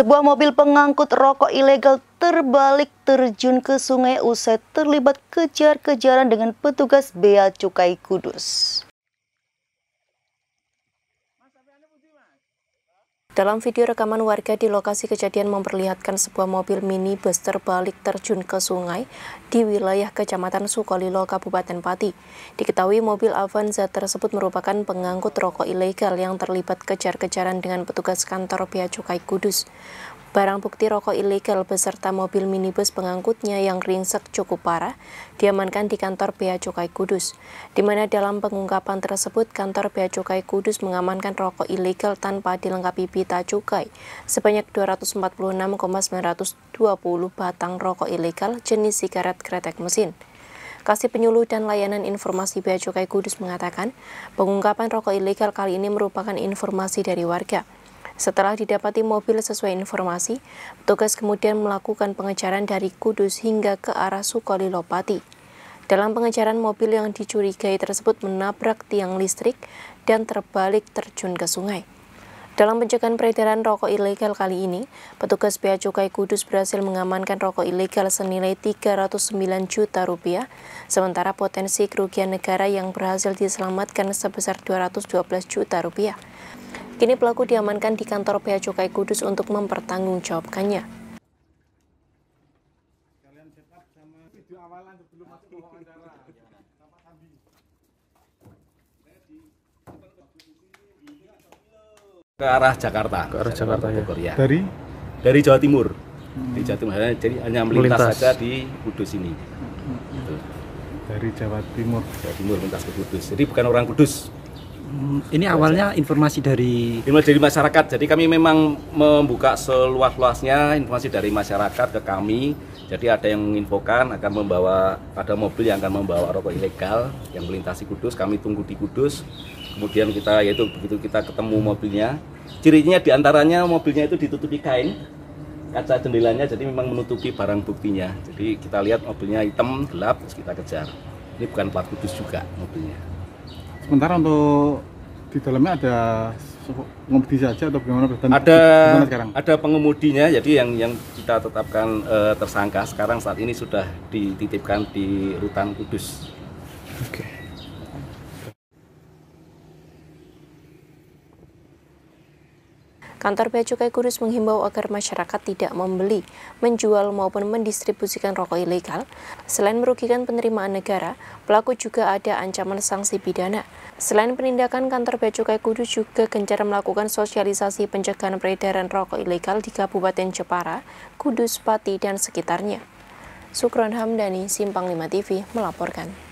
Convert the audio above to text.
Sebuah mobil pengangkut rokok ilegal terbalik terjun ke sungai usai terlibat kejar-kejaran dengan petugas Bea Cukai Kudus. Dalam video rekaman warga di lokasi kejadian memperlihatkan sebuah mobil mini bus terbalik terjun ke sungai di wilayah Kecamatan Sukolilo, Kabupaten Pati. Diketahui mobil Avanza tersebut merupakan pengangkut rokok ilegal yang terlibat kejar-kejaran dengan petugas kantor Bea Cukai Kudus. Barang bukti rokok ilegal beserta mobil minibus pengangkutnya yang ringsek cukup parah diamankan di kantor Bea Cukai Kudus, di mana dalam pengungkapan tersebut kantor Bea Cukai Kudus mengamankan rokok ilegal tanpa dilengkapi pita cukai sebanyak 246,920 batang rokok ilegal jenis sigaret kretek mesin. Kasih Penyuluh dan Layanan Informasi Bea Cukai Kudus mengatakan, pengungkapan rokok ilegal kali ini merupakan informasi dari warga. Setelah didapati mobil sesuai informasi, petugas kemudian melakukan pengejaran dari Kudus hingga ke arah Sukolilopati. Dalam pengejaran mobil yang dicurigai tersebut menabrak tiang listrik dan terbalik terjun ke sungai. Dalam pencegahan peredaran rokok ilegal kali ini, petugas Bea Cukai Kudus berhasil mengamankan rokok ilegal senilai 309 juta rupiah, sementara potensi kerugian negara yang berhasil diselamatkan sebesar 212 juta rupiah. Kini pelaku diamankan di kantor Bea Cukai Kudus untuk mempertanggungjawabkannya. ke arah Jakarta. Ke arah Jakarta, Jakarta ya. Dari dari Jawa Timur. Hmm. Di Jawa Timur jadi hanya melintas, melintas. saja di Kudus ini. Hmm. Dari Jawa Timur. Jawa Timur melintas ke Kudus. Jadi bukan orang Kudus, Mm, ini awalnya informasi dari informasi dari masyarakat. Jadi kami memang membuka seluas-luasnya informasi dari masyarakat ke kami. Jadi ada yang menginfokan akan membawa ada mobil yang akan membawa rokok ilegal yang melintasi Kudus. Kami tunggu di Kudus. Kemudian kita yaitu begitu kita ketemu mobilnya. Cirinya diantaranya mobilnya itu ditutupi kain kaca jendelanya jadi memang menutupi barang buktinya jadi kita lihat mobilnya hitam gelap terus kita kejar ini bukan plat kudus juga mobilnya sementara untuk di dalamnya ada pengemudi saja atau bagaimana? Dan ada sekarang? ada pengemudinya, jadi yang yang kita tetapkan e, tersangka sekarang saat ini sudah dititipkan di rutan Kudus. Oke. Okay. Kantor Bea Cukai Kudus menghimbau agar masyarakat tidak membeli, menjual maupun mendistribusikan rokok ilegal. Selain merugikan penerimaan negara, pelaku juga ada ancaman sanksi pidana. Selain penindakan, Kantor Bea Cukai Kudus juga gencar melakukan sosialisasi pencegahan peredaran rokok ilegal di Kabupaten Jepara, Kudus, Pati, dan sekitarnya. Sukron Hamdani, Simpang 5 TV, melaporkan.